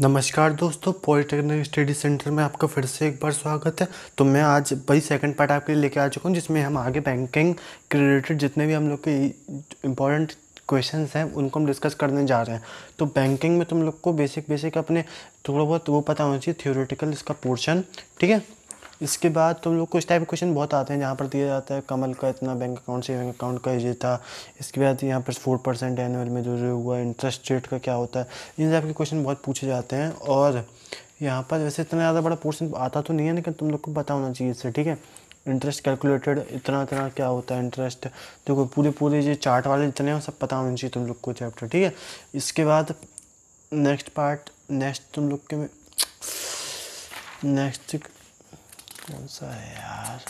नमस्कार दोस्तों polytechnic study centre में आपका फिर से एक बार स्वागत है तो मैं आज भाई सेकंड पार्ट आपके लिए लेके आ चुका हूँ जिसमें हम आगे बैंकिंग के रिलेटेड जितने भी हम लोग के इम्पोर्टेंट क्वेश्चन हैं उनको हम डिस्कस करने जा रहे हैं तो बैंकिंग में तुम लोग को बेसिक बेसिक अपने थोड़ा बहुत वो पता होना चाहिए थियोरेटिकल इसका पोर्शन ठीक है इसके बाद तुम लोग को इस टाइप के क्वेश्चन बहुत आते हैं जहाँ पर दिया जाता है कमल का इतना बैंक अकाउंट सेविंग अकाउंट का ये था इसके बाद यहाँ पर फोर परसेंट एनुअल में जो जो हुआ इंटरेस्ट रेट का क्या होता है इन टाइप के क्वेश्चन बहुत पूछे जाते हैं और यहाँ पर वैसे इतना ज़्यादा बड़ा पोर्शन आता तो नहीं है लेकिन तुम लोग को पता होना चाहिए इससे ठीक है इंटरेस्ट कैलकुलेटेड इतना इतना क्या होता है इंटरेस्ट देखो पूरे पूरे ये चार्ट वाले जितने हैं सब पता होना चाहिए तुम लोग को चैप्टर ठीक है इसके बाद नेक्स्ट पार्ट नेक्स्ट तुम लोग के नेक्स्ट कौन सा है यार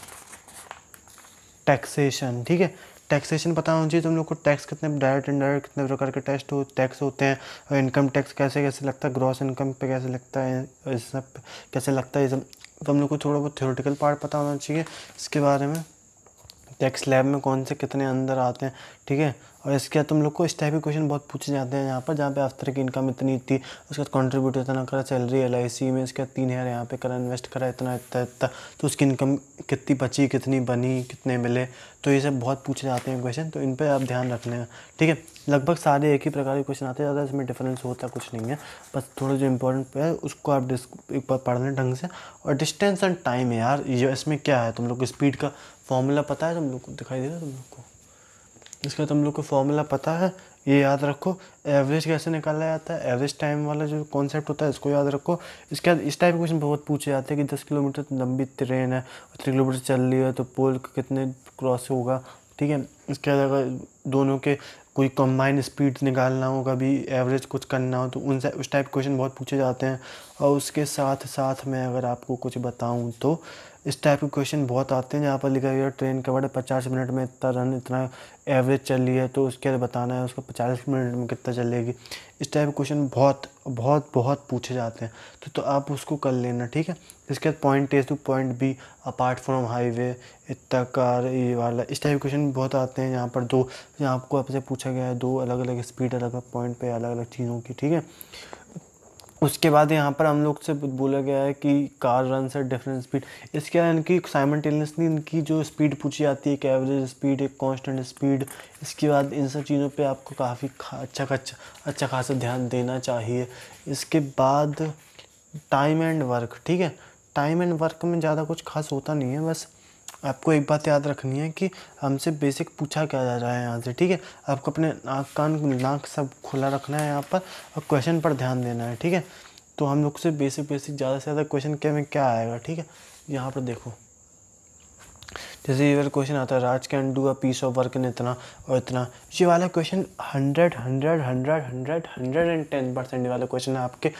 टैक्सेशन ठीक है टैक्सेशन पता होना चाहिए तुम लोग को टैक्स कितने डायरेक्ट इनडायरेक्ट कितने प्रकार के टैक्स हो टैक्स होते हैं और इनकम टैक्स कैसे कैसे लगता है ग्रॉस इनकम पे कैसे लगता है इस सब कैसे लगता है ये सब तो हम लोग को थोड़ा बहुत थ्योरेटिकल पार्ट पता होना चाहिए इसके बारे में टैक्स लैब में कौन से कितने अंदर आते हैं ठीक है और इसके बाद तुम लोग को इस टाइप के क्वेश्चन बहुत पूछे जाते हैं यहाँ पर जहाँ पे आफ्टर की इनकम इतनी थी उसके बाद कॉन्ट्रीब्यूट इतना करा सैलरी एल में इसके बाद तीन हज़ार यहाँ पे करा इन्वेस्ट करा इतना इतना इतना तो उसकी इनकम कितनी बची कितनी बनी कितने मिले तो ये सब बहुत पूछे जाते हैं क्वेश्चन तो इन पर आप ध्यान रखने हैं ठीक है लगभग सारे एक ही प्रकार के क्वेश्चन आते हैं ज़्यादा इसमें डिफरेंस होता कुछ नहीं है बस थोड़ा जो इंपॉर्टेंट है उसको आप एक बार पढ़ लें ढंग से और डिस्टेंस एंड टाइम है यार ये इसमें क्या है तुम लोग को स्पीड का फॉर्मूला पता है तुम लोग को दिखाई दे रहा है तुम लोग को इसका तुम तो लोग को फॉर्मूला पता है ये याद रखो एवरेज कैसे निकाला जाता है एवरेज टाइम वाला जो कॉन्सेप्ट होता है इसको याद रखो इसके बाद इस टाइप के क्वेश्चन बहुत पूछे जाते हैं कि दस किलोमीटर तो लंबी ट्रेन है थ्री किलोमीटर चल रही है तो पोल कितने क्रॉस होगा ठीक है इसके बाद अगर दोनों के कोई कम्बाइंड स्पीड निकालना हो कभी एवरेज कुछ करना हो तो उन उस टाइप क्वेश्चन बहुत पूछे जाते हैं और उसके साथ साथ मैं अगर आपको कुछ बताऊँ तो इस टाइप के क्वेश्चन बहुत आते हैं जहाँ पर लिखा गया ट्रेन का बड़ा पचास मिनट में इतना रन इतना एवरेज चल रही है तो उसके बताना है उसको पचास मिनट में कितना चलेगी इस टाइप के क्वेश्चन बहुत बहुत बहुत पूछे जाते हैं तो तो आप उसको कर लेना ठीक है इसके बाद point A to point B apart from highway इतना कार ये वाला इस टाइप के क्वेश्चन बहुत आते हैं यहाँ पर दो यहाँ आपको आपसे पूछा गया है दो अलग अलग स्पीड अलग अलग पॉइंट पर अलग अलग चीज़ों की ठीक है उसके बाद यहाँ पर हम लोग से बोला गया है कि कार रन से डिफरेंट स्पीड इसके अलावा इनकी साइमल्टेनियसली इनकी जो स्पीड पूछी जाती है एक एवरेज स्पीड एक कांस्टेंट स्पीड इसके बाद इन सब चीज़ों पे आपको काफ़ी खा, अच्छा खासा अच्छा, अच्छा खासा ध्यान देना चाहिए इसके बाद टाइम एंड वर्क ठीक है टाइम एंड वर्क में ज़्यादा कुछ खास होता नहीं है बस आपको एक बात याद रखनी है कि हमसे बेसिक पूछा क्या जा रहा है यहाँ से ठीक है आपको अपने नाक कान नाक सब खुला रखना है यहाँ पर और क्वेश्चन पर ध्यान देना है ठीक है तो हम लोग से बेसिक बेसिक ज़्यादा से ज़्यादा क्वेश्चन क्या में क्या आएगा ठीक है यहाँ पर देखो जैसे ये वाला क्वेश्चन आता है Raj can do a piece of work in इतना और इतना ये वाला question hundred hundred hundred hundred hundred and ten percent वाला क्वेश्चन आपके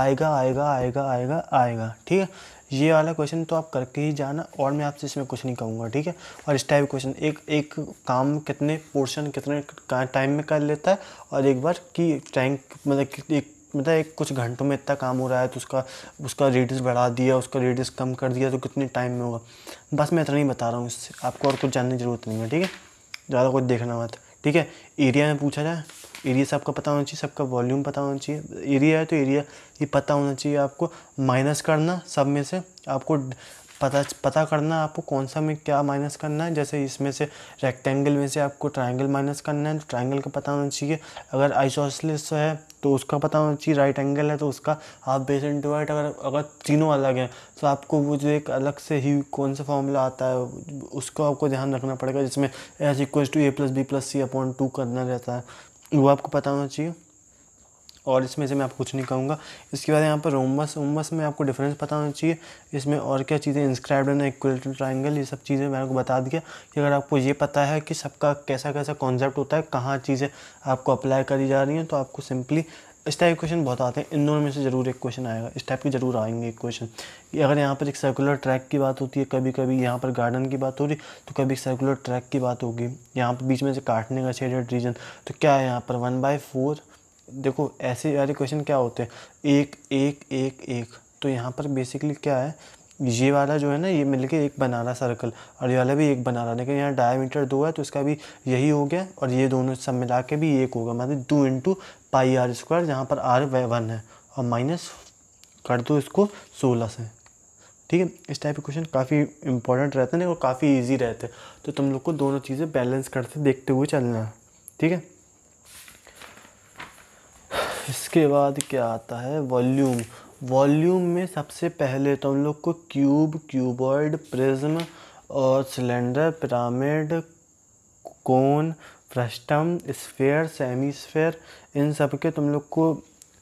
आएगा आएगा आएगा आएगा आएगा ठीक है ये वाला क्वेश्चन तो आप करके ही जाना और मैं आपसे इसमें कुछ नहीं कहूँगा ठीक है और इस टाइप क्वेश्चन एक एक काम कितने पोर्शन कितने टाइम में कर लेता है और एक बार कि टाइम मतलब एक मतलब एक कुछ घंटों में इतना काम हो रहा है तो उसका उसका रेडियस बढ़ा दिया उसका रेडियस कम कर दिया तो कितने टाइम में होगा बस मैं इतना ही बता रहा हूँ इससे आपको और कुछ जानने की ज़रूरत नहीं है ठीक है ज़्यादा कुछ देखना मत ठीक है एरिया में पूछा जाए एरिया से आपका पता होना चाहिए सबका वॉल्यूम पता होना चाहिए एरिया है तो एरिया ये पता होना चाहिए आपको माइनस करना सब में से आपको पता पता करना आपको कौन सा में क्या माइनस करना है जैसे इसमें से रेक्टेंगल में से आपको ट्रायंगल माइनस करना है तो ट्रायंगल का पता होना चाहिए अगर आइसोसलिस है तो उसका पता होना चाहिए राइट एंगल है तो उसका हाफ बेस एंड डिवाइड अगर अगर तीनों अलग हैं तो आपको वो जो एक अलग से ही कौन सा फॉर्मूला आता है उसको आपको ध्यान रखना पड़ेगा जिसमें H equal to A plus B plus C upon two करना रहता है वो आपको पता होना चाहिए और इसमें से मैं आपको कुछ नहीं कहूँगा इसके बाद यहाँ पर रोमबस रोमबस में आपको डिफरेंस पता होना चाहिए इसमें और क्या चीज़ें इंस्क्राइब एंड इक्वलेटरल ट्राइंगल ये सब चीज़ें मैंने आपको बता दिया कि अगर आपको ये पता है कि सबका कैसा कैसा कॉन्सेप्ट होता है कहाँ चीज़ें आपको अप्लाई करी जा रही हैं तो आपको सिंपली इस टाइप के क्वेश्चन बहुत आते हैं इन दोनों में से ज़रूर एक क्वेश्चन आएगा इस टाइप के ज़रूर आएंगे एक क्वेश्चन अगर यहाँ पर एक सर्कुलर ट्रैक की बात होती है कभी कभी यहाँ पर गार्डन की बात हो रही तो कभी सर्कुलर ट्रैक की बात होगी यहाँ पर बीच में से काटने का शेडेड रीजन तो क्या है यहाँ पर वन बाय फोर देखो ऐसे वाले क्वेश्चन क्या होते हैं एक एक एक एक तो यहाँ पर बेसिकली क्या है ये वाला जो है ना ये मिलके एक बना रहा सर्कल और ये वाला भी एक बना रहा लेकिन यहाँ डायमीटर दो है तो इसका भी यही हो गया और ये दोनों सब मिला के भी एक होगा मतलब दो इंटू पाई आर स्क्वायर जहाँ पर आर वन है और माइनस कर दो इसको सोलह से ठीक है इस टाइप के क्वेश्चन काफ़ी इंपॉर्टेंट रहते हैं और काफ़ी ईजी रहते हैं तो तुम लोग को दोनों चीज़ें बैलेंस करते देखते हुए चलना ठीक है इसके बाद क्या आता है वॉल्यूम वॉल्यूम में सबसे पहले तो हम लोग को क्यूब क्यूबॉइड प्रिज्म और cylinder pyramid cone frustum sphere semisphere इन सब के तुम लोग को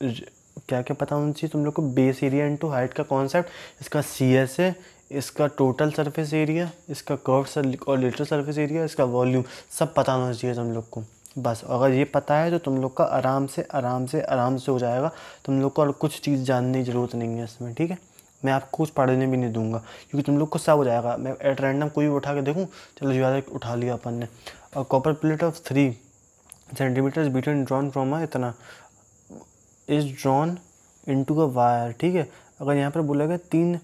क्या क्या पता होना चाहिए तुम लोग को बेस एरिया इनटू हाइट का कॉन्सेप्ट इसका सी एस ए इसका टोटल सरफेस एरिया इसका कर्व और लिटर सरफेस एरिया इसका वॉल्यूम सब पता होना चाहिए तुम लोग को बस अगर ये पता है तो तुम लोग का आराम से आराम से आराम से हो जाएगा तुम लोग को और कुछ चीज़ जानने की ज़रूरत नहीं है इसमें ठीक है मैं आपको कुछ पढ़ने भी नहीं दूंगा क्योंकि तुम लोग को सब हो जाएगा मैं एट रैंडम कोई भी उठा के देखूँ चलो जो याद उठा लिया अपन ने और copper plate of three centimetre between drawn from इतना is drawn into a wire ठीक है अगर यहाँ पर बोला गया तीन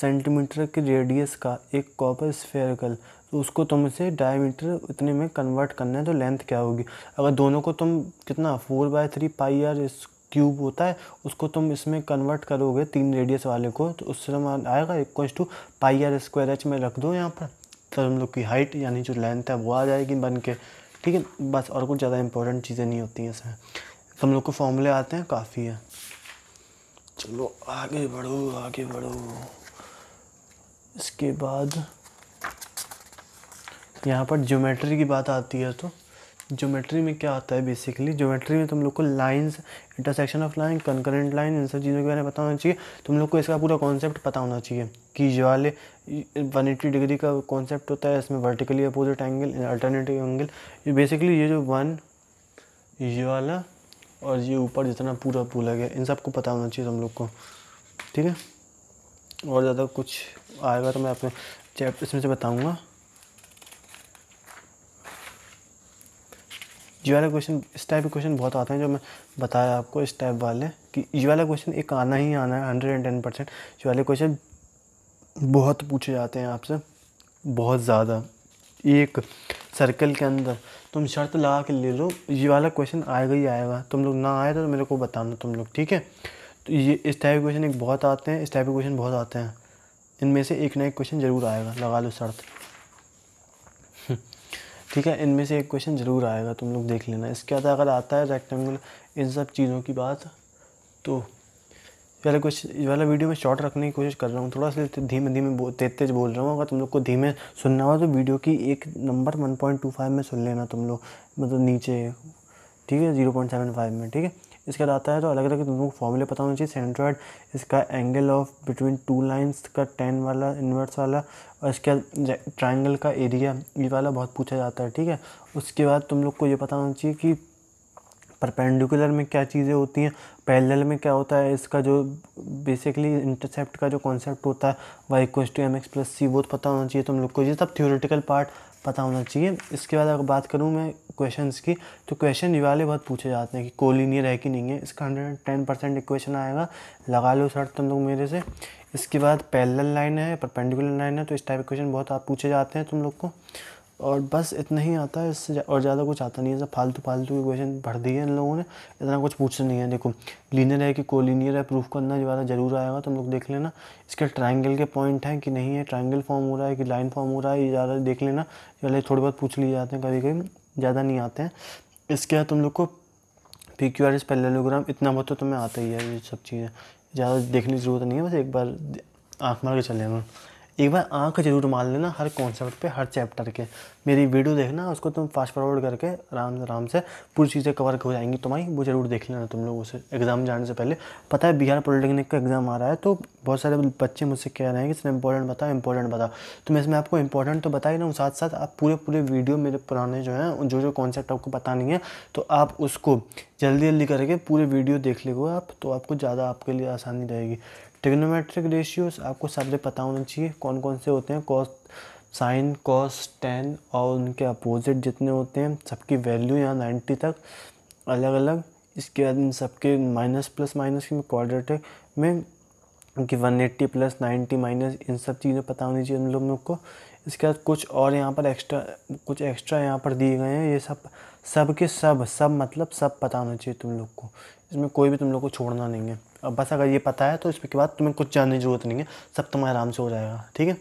सेंटीमीटर के रेडियस का एक कॉपर स्फेरिकल उसको तुम तुमसे डायमीटर इतने में कन्वर्ट करना है तो लेंथ क्या होगी अगर दोनों को तुम कितना four by three pi r cube होता है उसको तुम इसमें कन्वर्ट करोगे तीन रेडियस वाले को तो उससे तुम्हारा आएगा equals to pi r square h में रख दो यहाँ पर तो हम लोग की हाइट यानी जो लेंथ है वो आ जाएगी बन के ठीक है बस और कुछ ज़्यादा इंपॉर्टेंट चीज़ें नहीं होती हैं इसमें तो हम लोग को फॉर्मूले आते हैं काफ़ी है चलो आगे बढ़ो आगे बढ़ो इसके बाद यहाँ पर ज्योमेट्री की बात आती है तो ज्योमेट्री में क्या आता है बेसिकली ज्योमेट्री में तुम लोग को lines intersection of line concurrent line इन सब चीज़ों के बारे में पता होना चाहिए तुम लोग को इसका पूरा कॉन्सेप्ट पता होना चाहिए कि जो वाले वन एट्टी डिग्री का कॉन्सेप्ट होता है इसमें vertically opposite angle alternative angle ये बेसिकली ये जो वन ये वाला और ये ऊपर जितना पूरा पूला गया इन सबको पता होना चाहिए तुम लोग को ठीक है और ज़्यादा कुछ आएगा तो मैं अपने चैप इसमें से बताऊँगा ये वाला क्वेश्चन इस टाइप के क्वेश्चन बहुत आते हैं जो मैं बताया आपको इस टाइप वाले कि ये वाला क्वेश्चन एक आना ही आना है हंड्रेड एंड टेन परसेंट ये वाले क्वेश्चन बहुत पूछे जाते हैं आपसे बहुत ज़्यादा एक सर्कल के अंदर तुम शर्त लगा के ले लो ये वाला क्वेश्चन आएगा ही आएगा तुम लोग ना आए तो मेरे को बताना तुम लोग ठीक है तो ये इस टाइप के क्वेश्चन एक बहुत आते हैं इस टाइप के क्वेश्चन बहुत आते हैं इनमें से एक ना एक क्वेश्चन ज़रूर आएगा लगा लो शर्त ठीक है इनमें से एक क्वेश्चन ज़रूर आएगा तुम लोग देख लेना इसके बाद अगर आता है रेक्टेंगल इन सब चीज़ों की बात तो पहले क्वेश्चन वाला वीडियो में शॉर्ट रखने की कोशिश कर रहा हूँ थोड़ा सा धीमे धीमे बो, तेज तेज बोल रहा हूँ अगर तुम लोग को धीमे सुनना हो तो वीडियो की एक नंबर फाइव में सुन लेना तुम लोग मतलब नीचे ठीक है फाइव में ठीक है इसके बाद आता है तो अलग अलग तुमको फॉर्मूले पता होना चाहिए सेंट्रॉइड इसका angle of between two lines का टेन वाला इन्वर्स वाला और इसके बाद ट्राइंगल का एरिया ये वाला बहुत पूछा जाता है ठीक है उसके बाद तुम लोग को ये पता होना चाहिए कि परपेंडिकुलर में क्या चीज़ें होती हैं पैरेलल में क्या होता है इसका जो बेसिकली इंटरसेप्ट का जो कॉन्सेप्ट होता है y equals to m x plus c वो पता होना चाहिए तुम लोग को ये सब थ्योरेटिकल पार्ट पता होना चाहिए इसके बाद अगर बात करूँ मैं क्वेश्चन की तो क्वेश्चन ये वाले बहुत पूछे जाते हैं कि नहीं है कि नहीं है इसका हंड्रेड टेन परसेंट इक्वेशन आएगा लगा लो सर तुम लोग मेरे से इसके बाद पैरेलल लाइन है परपेंडिकुलर लाइन है तो इस टाइप के क्वेश्चन बहुत आप पूछे जाते हैं तुम लोग को और बस इतना ही आता है इससे और ज़्यादा कुछ आता नहीं है सब फालतू फालतू के क्वेश्चन भर दिए इन लोगों ने इतना कुछ पूछना नहीं है देखो लीनियर है कि कोलिनियर है प्रूफ करना ज़्यादा जरूर आएगा तुम लोग देख लेना इसके ट्राइंगल के पॉइंट हैं कि नहीं है ट्राइंगल फॉर्म हो रहा है कि लाइन फॉर्म हो रहा है ये ज़्यादा देख लेना पहले थोड़े बहुत पूछ लिए जाते हैं कभी कभी ज़्यादा नहीं आते हैं इसके बाद तुम लोग को P Q R S parallelogram इतना बहुत तो तुम्हें आता ही है ये सब चीज़ें ज़्यादा देखने की जरूरत नहीं है बस एक बार आँख मार के चले एक बार आंख जरूर मार लेना हर कॉन्सेप्ट पे हर चैप्टर के मेरी वीडियो देखना उसको तुम फास्ट फॉरवर्ड करके आराम आराम से पूरी चीज़ें कवर हो जाएंगी तुम्हारी वो ज़रूर देख लेना तुम लोग उसे एग्ज़ाम जाने से पहले पता है बिहार पॉलिटेक्निक का एग्ज़ाम आ रहा है तो बहुत सारे बच्चे मुझसे कह रहे हैं कि सर इंपॉर्टेंट बताओ इंपॉर्टेंट बताओ तो मैं इसमें आपको इंपॉर्टेंट तो बता ही हूँ साथ साथ आप पूरे पूरे वीडियो मेरे पुराने जो हैं जो जो कॉन्सेप्ट आपको पता नहीं है तो आप उसको जल्दी जल्दी करके पूरे वीडियो देख लेगो आप तो आपको ज़्यादा आपके लिए आसानी रहेगी ट्रिग्नोमेट्रिक रेशियोज आपको सारे पता होना चाहिए कौन कौन से होते हैं कॉस साइन कॉस टेन और उनके अपोजिट जितने होते हैं सबकी वैल्यू यहाँ नाइन्टी तक अलग अलग इसके बाद इन सबके माइनस प्लस माइनस की क्वाड्रेटिक में कि one eighty plus ninety minus इन सब चीज़ें पता होनी चाहिए उन लोगों को इसके बाद कुछ और यहाँ पर एक्स्ट्रा कुछ एक्स्ट्रा यहाँ पर दिए गए हैं ये सब सब के सब सब मतलब सब पता होना चाहिए तुम लोग को इसमें कोई भी तुम लोग को छोड़ना नहीं है अब बस अगर ये पता है तो इसके बाद तुम्हें कुछ जानने की ज़रूरत नहीं है सब तुम्हें आराम से हो जाएगा ठीक है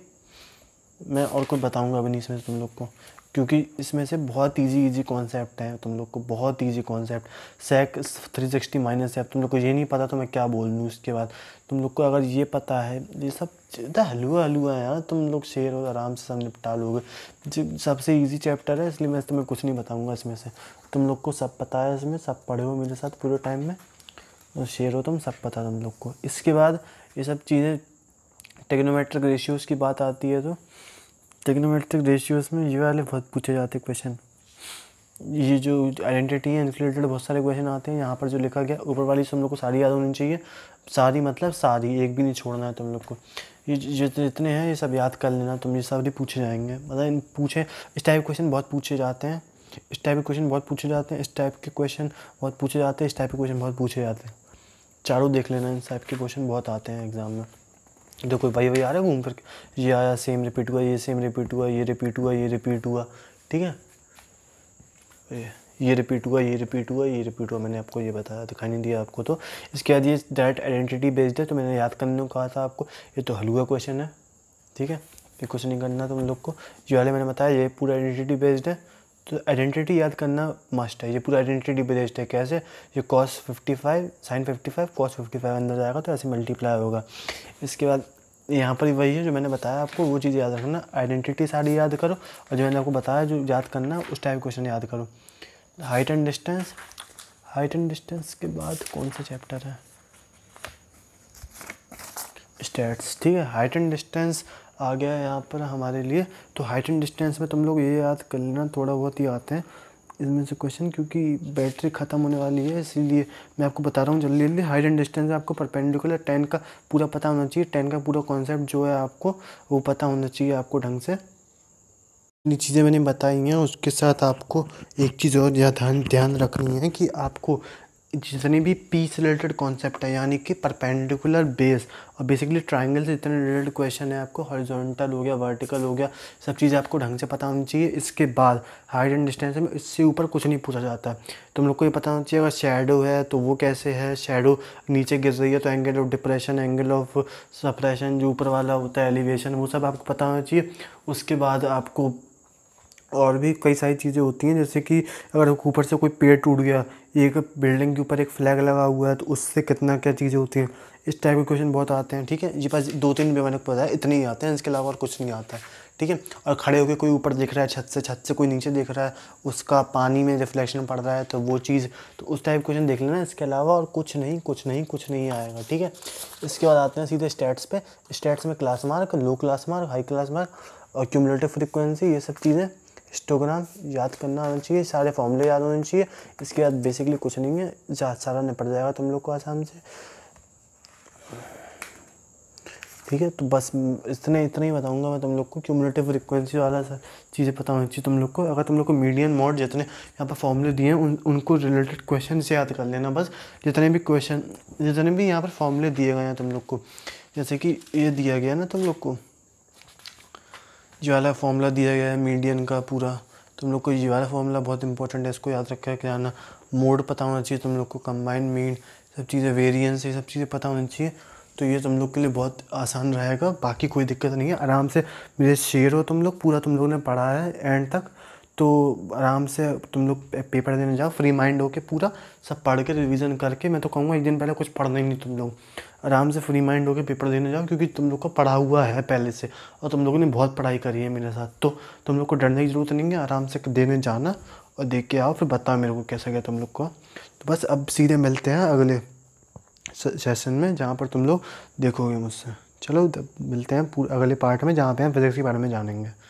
मैं और कुछ बताऊँगा अभी नहीं इसमें तुम लोग को क्योंकि इसमें से बहुत ईजी ईजी कॉन्सेप्ट है तुम लोग को बहुत easy concept sec three sixty minus है तुम लोग को ये नहीं पता तो मैं क्या बोल लूँ इसके बाद तुम लोग को अगर ये पता है ये सब इतना हलुआ हलुआ है यार तुम लोग शेर हो आराम से सब निपटा लोगे सबसे ईजी चैप्टर है इसलिए मैं तुम्हें कुछ नहीं बताऊँगा इसमें से तुम लोग को सब पता है इसमें सब पढ़े हो मेरे साथ पूरे टाइम में और शेर हो तुम सब पता तुम लोग को इसके बाद ये सब चीज़ें टेक्नोमेट्रिक रेशियोज़ की बात आती है तो टेक्नोमेट्रिक रेशियोज़ में ये वाले बहुत पूछे जाते क्वेश्चन ये जो आइडेंटिटी है इनके रिलेटेड बहुत सारे क्वेश्चन आते हैं यहाँ पर जो लिखा गया ऊपर वाली से हम लोग को सारी याद होनी चाहिए सारी मतलब सारी एक भी नहीं छोड़ना है तुम लोग को ये जितने तो हैं ये सब याद कर लेना तुम ये सब भी पूछे जाएंगे मतलब इन पूछे इस टाइप के क्वेश्चन बहुत पूछे जाते हैं इस टाइप के क्वेश्चन बहुत पूछे जाते हैं इस टाइप के क्वेश्चन बहुत पूछे जाते हैं इस टाइप के क्वेश्चन बहुत पूछे जाते हैं चारों देख लेना इन टाइप के क्वेश्चन बहुत आते हैं एग्ज़ाम में जो तो कोई भाई वही आ रहा है घूम फिर ये आया सेम रिपीट हुआ ये सेम रिपीट हुआ ये रिपीट हुआ ये रिपीट हुआ ठीक है ये ये रिपीट हुआ ये रिपीट हुआ ये रिपीट हुआ मैंने आपको ये बताया दिखाई नहीं दिया आपको तो इसके बाद ये डायरेक्ट आइडेंटिटी बेस्ड है तो मैंने याद करने को कहा था आपको ये तो हलुआ क्वेश्चन है ठीक है ये कुछ नहीं करना तुम लोग को ये वाले मैंने बताया ये पूरा आइडेंटिटी बेस्ड है तो आइडेंटिटी याद करना मस्ट है ये पूरा आइडेंटिटी बेस्ड है कैसे ये cos fifty five sine fifty five cos fifty five अंदर जाएगा तो ऐसे मल्टीप्लाई होगा इसके बाद यहाँ पर वही है जो मैंने बताया आपको वो चीज़ याद रखना आइडेंटिटी सारी याद करो और जो मैंने आपको बताया जो याद करना उस टाइप क्वेश्चन याद करो height and distance height and distance के बाद कौन सा चैप्टर है स्टेट्स ठीक है हाइट एंड डिस्टेंस आ गया यहाँ पर हमारे लिए तो हाइट एंड डिस्टेंस में तुम लोग ये याद कर लेना थोड़ा बहुत ही आते हैं इसमें से क्वेश्चन क्योंकि बैटरी ख़त्म होने वाली है इसीलिए मैं आपको बता रहा हूँ जल्दी जल्दी हाइट एंड डिस्टेंस आपको परपेंडिकुलर टेन का पूरा पता होना चाहिए टेन का पूरा कॉन्सेप्ट जो है आपको वो पता होना चाहिए आपको ढंग से जितनी चीज़ें मैंने बताई हैं उसके साथ आपको एक चीज़ और ध्यान ध्यान रखनी है कि आपको जितने भी पीस रिलेटेड कॉन्सेप्ट है यानी कि परपेंडिकुलर बेस और बेसिकली ट्राइंगल से जितने रिलेटेड क्वेश्चन है आपको हॉरिजॉन्टल हो गया वर्टिकल हो गया सब चीज़ें आपको ढंग से पता होनी चाहिए इसके बाद हाइट एंड डिस्टेंस में इससे ऊपर कुछ नहीं पूछा जाता तुम लोग को ये पता होना चाहिए अगर शेडो है तो वो कैसे है शेडो नीचे गिर रही है तो angle of depression angle of suppression जो ऊपर वाला होता है एलिवेशन वो सब आपको पता होना चाहिए उसके बाद आपको और भी कई सारी चीज़ें होती हैं जैसे कि अगर ऊपर से कोई पेड़ टूट गया एक बिल्डिंग के ऊपर एक फ्लैग लगा हुआ है तो उससे कितना क्या चीज़ें होती हैं इस टाइप के क्वेश्चन बहुत आते हैं ठीक है जी पास दो तीन भी मैंने पता है इतने ही आते हैं इसके अलावा और कुछ नहीं आता है ठीक है और खड़े होकर कोई ऊपर देख रहा है छत से छत से कोई नीचे देख रहा है उसका पानी में रिफ्लेक्शन पड़ रहा है तो वो चीज़ तो उस टाइप क्वेश्चन देख लेना इसके अलावा और कुछ नहीं कुछ नहीं कुछ नहीं आएगा ठीक है इसके बाद आते हैं सीधे स्टेट्स पर स्टेट्स में class mark low class mark high class mark और क्यूमुलेटिव फ्रिक्वेंसी ये सब चीज़ें हिस्टोग्राम याद करना आना चाहिए सारे फॉर्मूले याद होने चाहिए इसके बाद बेसिकली कुछ नहीं है ज़्यादा सारा निपट जाएगा तुम लोग को आसान से ठीक है तो बस इतने इतना ही बताऊंगा मैं तुम लोग को क्यूमुलेटिव फ्रिक्वेंसी वाला सर चीज़ें पता होनी चाहिए तुम लोग को अगर तुम लोग को मीडियम मोड जितने यहाँ पर फॉर्मूले दिए हैं उन उनको रिलेटेड क्वेश्चन से याद कर लेना बस जितने भी क्वेश्चन जितने भी यहाँ पर फॉर्मूले दिए गए हैं तुम लोग को जैसे कि ये दिया गया ना तुम लोग को ये वाला फॉर्मूला दिया गया है मीडियन का पूरा तुम लोग को ये वाला फॉर्मूला बहुत इंपॉर्टेंट है इसको याद रखा कि आना मोड पता होना चाहिए तुम लोग को कम्बाइंड मीन सब चीज़ें वेरियंस ये सब चीज़ें पता होनी चाहिए तो ये तुम लोग के लिए बहुत आसान रहेगा बाकी कोई दिक्कत नहीं है आराम से मेरे शेयर हो तुम लोग पूरा तुम लोगों ने पढ़ा है एंड तक तो आराम से तुम लोग पेपर देने जाओ फ्री माइंड होके पूरा सब पढ़ के रिवीजन करके मैं तो कहूँगा एक दिन पहले कुछ पढ़ना ही नहीं तुम लोग आराम से फ्री माइंड होके पेपर देने जाओ क्योंकि तुम लोग को पढ़ा हुआ है पहले से और तुम लोगों ने बहुत पढ़ाई करी है मेरे साथ तो तुम लोग को डरने की ज़रूरत नहीं है आराम से देने जाना और देख के आओ फिर बताओ मेरे को कैसा गया तुम लोग को तो बस अब सीधे मिलते हैं अगले सेशन में जहाँ पर तुम लोग देखोगे मुझसे चलो मिलते हैं पूरे अगले पार्ट में जहाँ पे हम फिजिक्स के बारे में जानेंगे